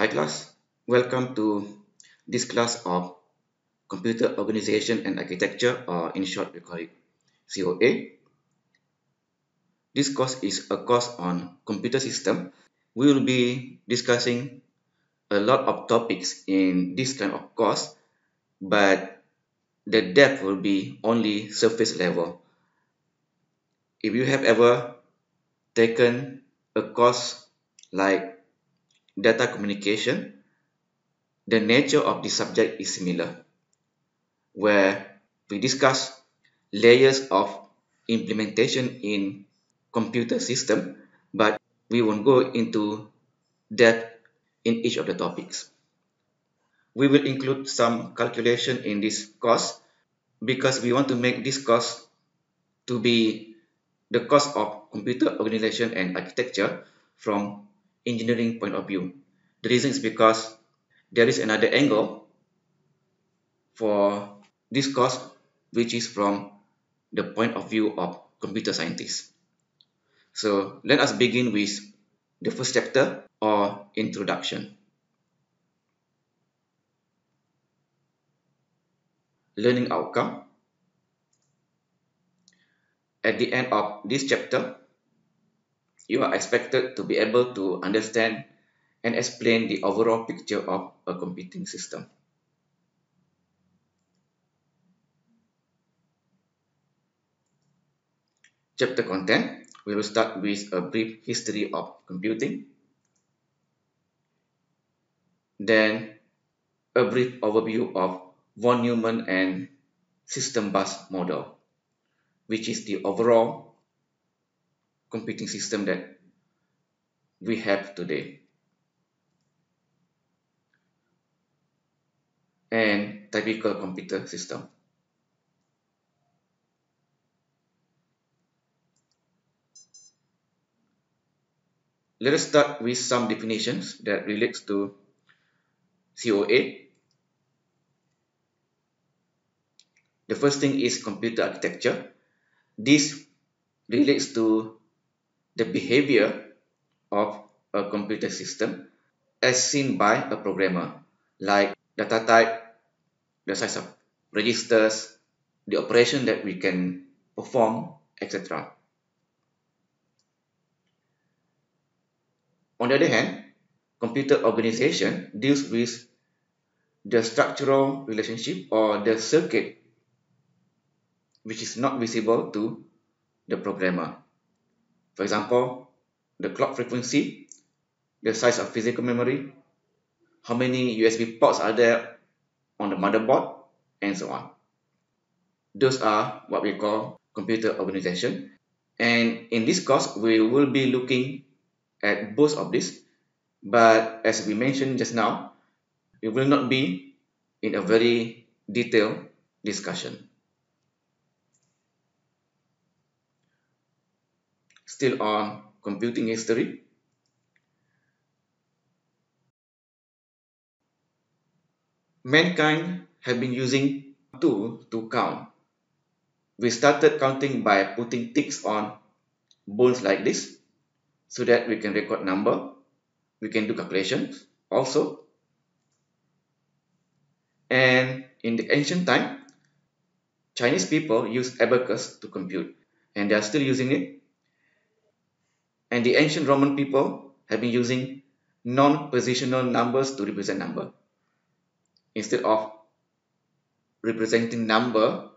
Hi class, welcome to this class of Computer Organization and Architecture or in short we call it COA. This course is a course on computer system. We will be discussing a lot of topics in this kind of course but the depth will be only surface level. If you have ever taken a course like data communication, the nature of the subject is similar, where we discuss layers of implementation in computer system, but we won't go into depth in each of the topics. We will include some calculation in this course because we want to make this course to be the course of computer organization and architecture from engineering point of view. The reason is because there is another angle for this course which is from the point of view of computer scientists. So let us begin with the first chapter or introduction. Learning outcome. At the end of this chapter, you are expected to be able to understand and explain the overall picture of a computing system. Chapter content, we will start with a brief history of computing, then a brief overview of von Neumann and system bus model, which is the overall computing system that we have today. And typical computer system. Let us start with some definitions that relates to COA. The first thing is computer architecture. This relates to the behavior of a computer system as seen by a programmer, like data type, the size of registers, the operation that we can perform, etc. On the other hand, computer organization deals with the structural relationship or the circuit which is not visible to the programmer. For example, the clock frequency, the size of physical memory, how many USB ports are there on the motherboard, and so on. Those are what we call computer organization. And in this course, we will be looking at both of these. But as we mentioned just now, it will not be in a very detailed discussion. still on computing history. Mankind have been using tool to count. We started counting by putting ticks on bones like this so that we can record number. We can do calculations also. And in the ancient time, Chinese people used abacus to compute and they are still using it and the ancient Roman people have been using non-positional numbers to represent number. Instead of representing number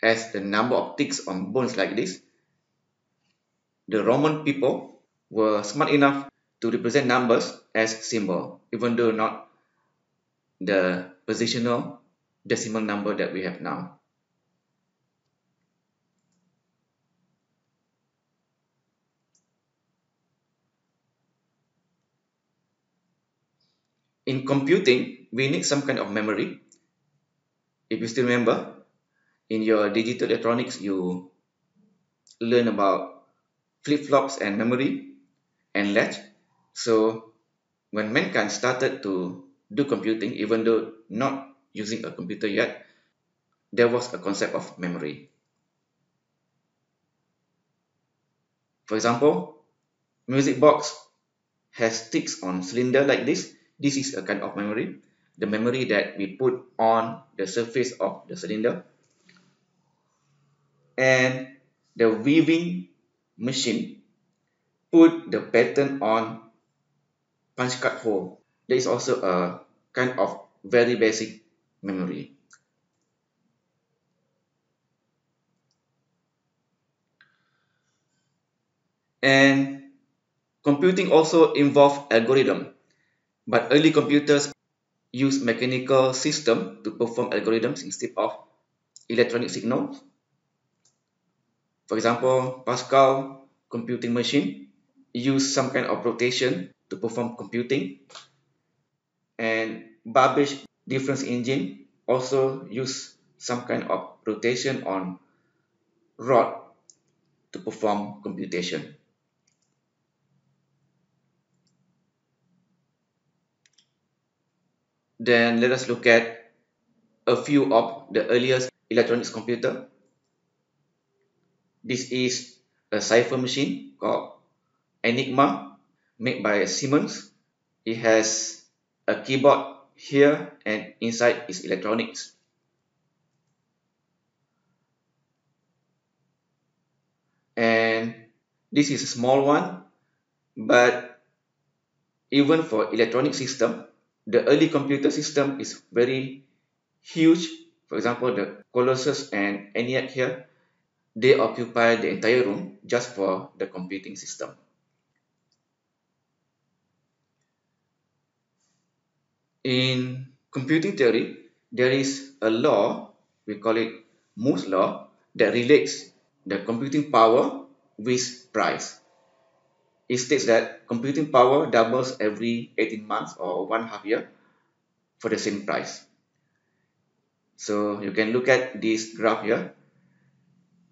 as the number of ticks on bones like this, the Roman people were smart enough to represent numbers as symbol, even though not the positional decimal number that we have now. in computing, we need some kind of memory. If you still remember, in your digital electronics, you learn about flip-flops and memory and latch. So when mankind started to do computing, even though not using a computer yet, there was a concept of memory. For example, music box has sticks on cylinder like this this is a kind of memory, the memory that we put on the surface of the cylinder. And the weaving machine put the pattern on punch card hole. There is also a kind of very basic memory. And computing also involves algorithm. But early computers used mechanical system to perform algorithms instead of electronic signal. For example, Pascal computing machine used some kind of rotation to perform computing. And Babbage difference engine also used some kind of rotation on rod to perform computation. then let us look at a few of the earliest electronics computer. This is a cipher machine called Enigma made by Siemens. It has a keyboard here and inside is electronics. And this is a small one, but even for electronic system, the early computer system is very huge. For example, the Colossus and ENIAC here, they occupy the entire room just for the computing system. In computing theory, there is a law, we call it Moore's law, that relates the computing power with price it states that computing power doubles every 18 months or one half year for the same price. So you can look at this graph here.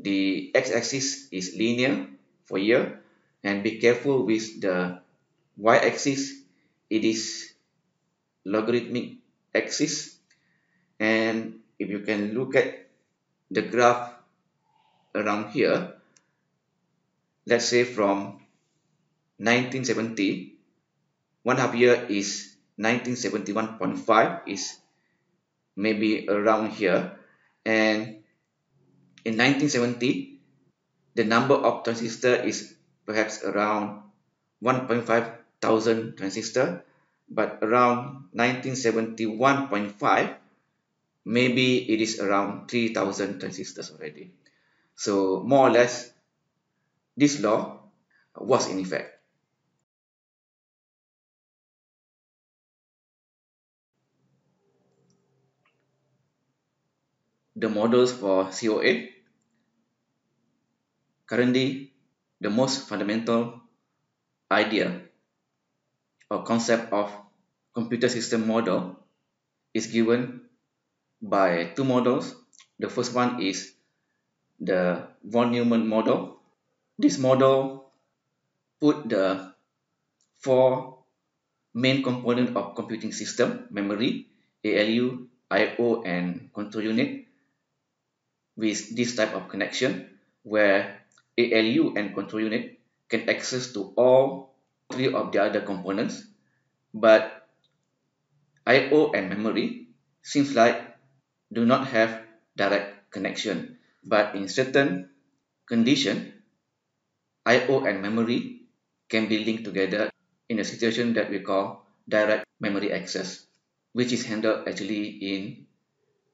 The x-axis is linear for year and be careful with the y-axis. It is logarithmic axis and if you can look at the graph around here, let's say from 1970 one half year is 1971.5 is maybe around here and in 1970 the number of transistor is perhaps around 1.5 thousand transistor but around 1971.5 maybe it is around 3000 transistors already so more or less this law was in effect the models for COA. Currently, the most fundamental idea or concept of computer system model is given by two models. The first one is the von Neumann model. This model put the four main component of computing system, memory, ALU, I.O. and control unit with this type of connection where ALU and control unit can access to all three of the other components but I.O. and memory seems like do not have direct connection but in certain condition I.O. and memory can be linked together in a situation that we call direct memory access which is handled actually in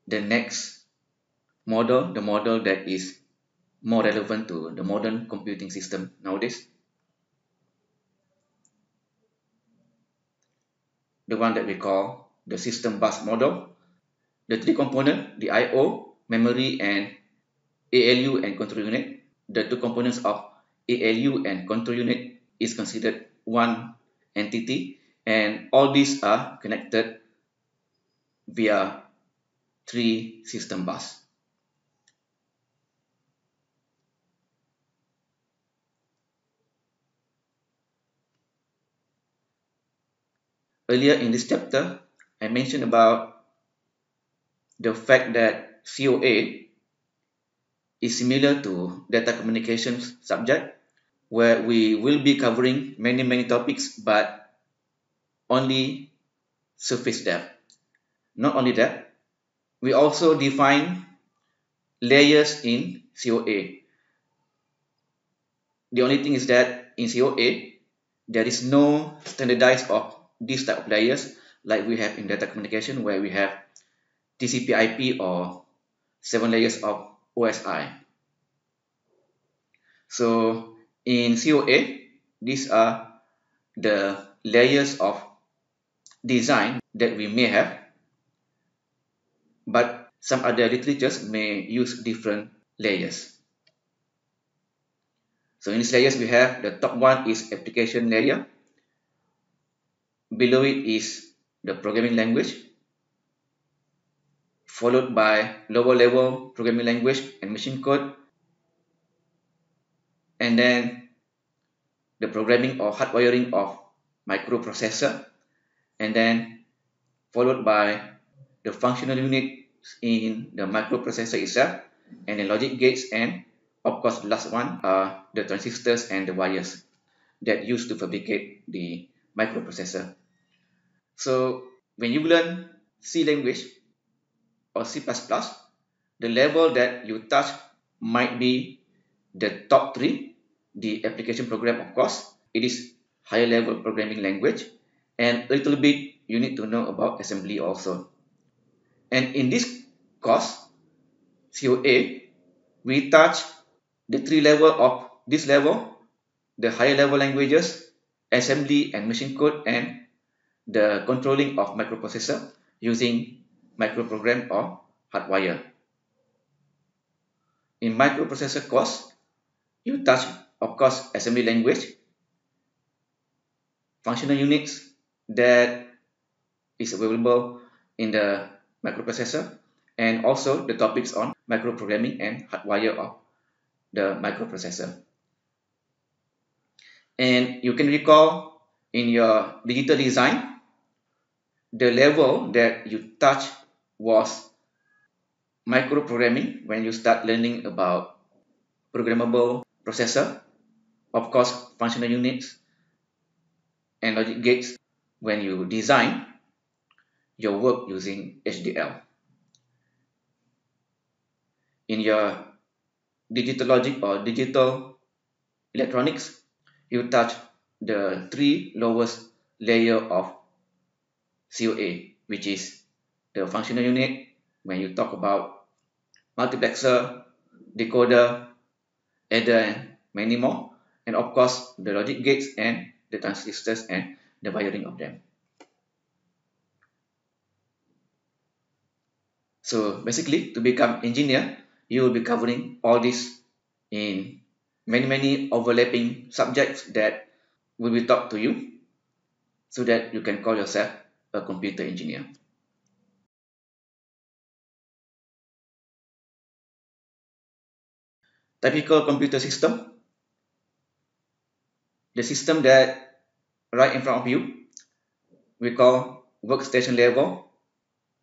the next model, the model that is more relevant to the modern computing system nowadays. The one that we call the system bus model. The three components: the I.O., memory and ALU and control unit, the two components of ALU and control unit is considered one entity and all these are connected via three system bus. earlier in this chapter, I mentioned about the fact that COA is similar to data communications subject where we will be covering many many topics but only surface depth. Not only that, we also define layers in COA. The only thing is that in COA, there is no standardized or these type of layers like we have in data communication where we have TCP IP or seven layers of OSI. So in COA, these are the layers of design that we may have, but some other literatures may use different layers. So in these layers, we have the top one is application layer, below it is the programming language followed by lower level programming language and machine code and then the programming or hard wiring of microprocessor and then followed by the functional units in the microprocessor itself and the logic gates and of course last one are the transistors and the wires that used to fabricate the microprocessor. So when you learn C language or C++, the level that you touch might be the top three, the application program, of course. It is higher level programming language and a little bit you need to know about assembly also. And in this course, COA, we touch the three level of this level, the higher level languages, assembly and machine code and the controlling of microprocessor using microprogram or hardwire. In microprocessor course, you touch of course assembly language, functional units that is available in the microprocessor and also the topics on microprogramming and hardwire of the microprocessor and you can recall in your digital design the level that you touch was microprogramming when you start learning about programmable processor of course functional units and logic gates when you design your work using HDL in your digital logic or digital electronics you touch the three lowest layer of COA, which is the functional unit when you talk about multiplexer, decoder, adder, and many more, and of course the logic gates and the transistors and the wiring of them. So basically, to become engineer, you will be covering all this in many, many overlapping subjects that will be taught to you so that you can call yourself a computer engineer. Typical computer system. The system that right in front of you, we call workstation level.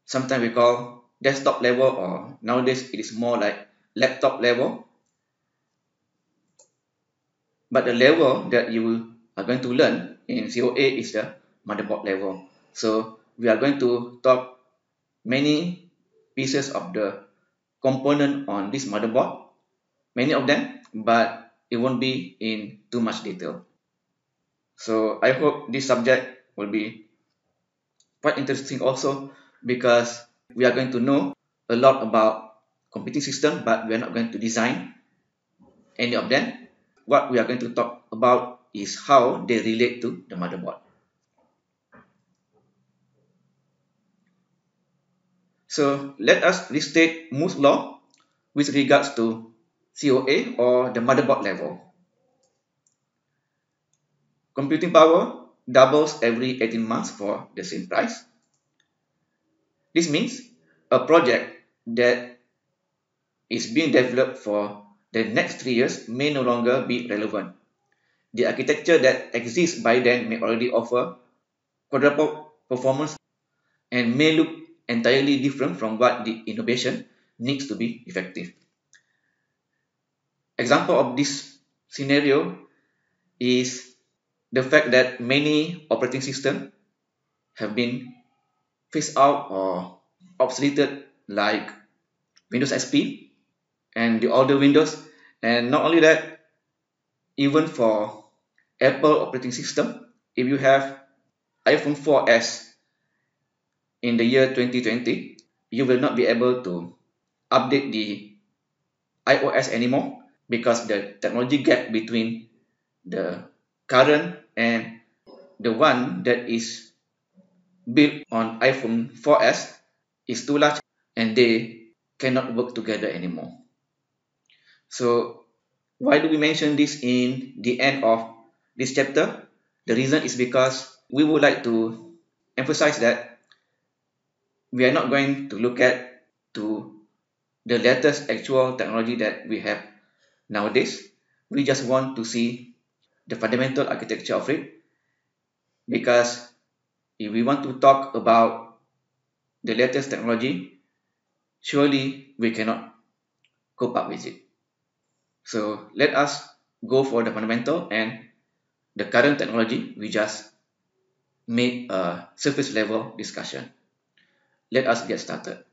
Sometimes we call desktop level or nowadays it is more like laptop level but the level that you are going to learn in COA is the motherboard level. So we are going to talk many pieces of the component on this motherboard, many of them, but it won't be in too much detail. So I hope this subject will be quite interesting also because we are going to know a lot about computing system, but we are not going to design any of them what we are going to talk about is how they relate to the motherboard. So let us restate Moore's law with regards to COA or the motherboard level. Computing power doubles every 18 months for the same price. This means a project that is being developed for the next three years may no longer be relevant. The architecture that exists by then may already offer quadruple performance and may look entirely different from what the innovation needs to be effective. Example of this scenario is the fact that many operating systems have been phased out or obsoleted like Windows XP and the, older windows and not only that even for apple operating system if you have iphone 4s in the year 2020 you will not be able to update the ios anymore because the technology gap between the current and the one that is built on iphone 4s is too large and they cannot work together anymore so why do we mention this in the end of this chapter? The reason is because we would like to emphasize that we are not going to look at to the latest actual technology that we have nowadays. We just want to see the fundamental architecture of it because if we want to talk about the latest technology, surely we cannot cope up with it. So let us go for the fundamental and the current technology, we just made a surface level discussion. Let us get started.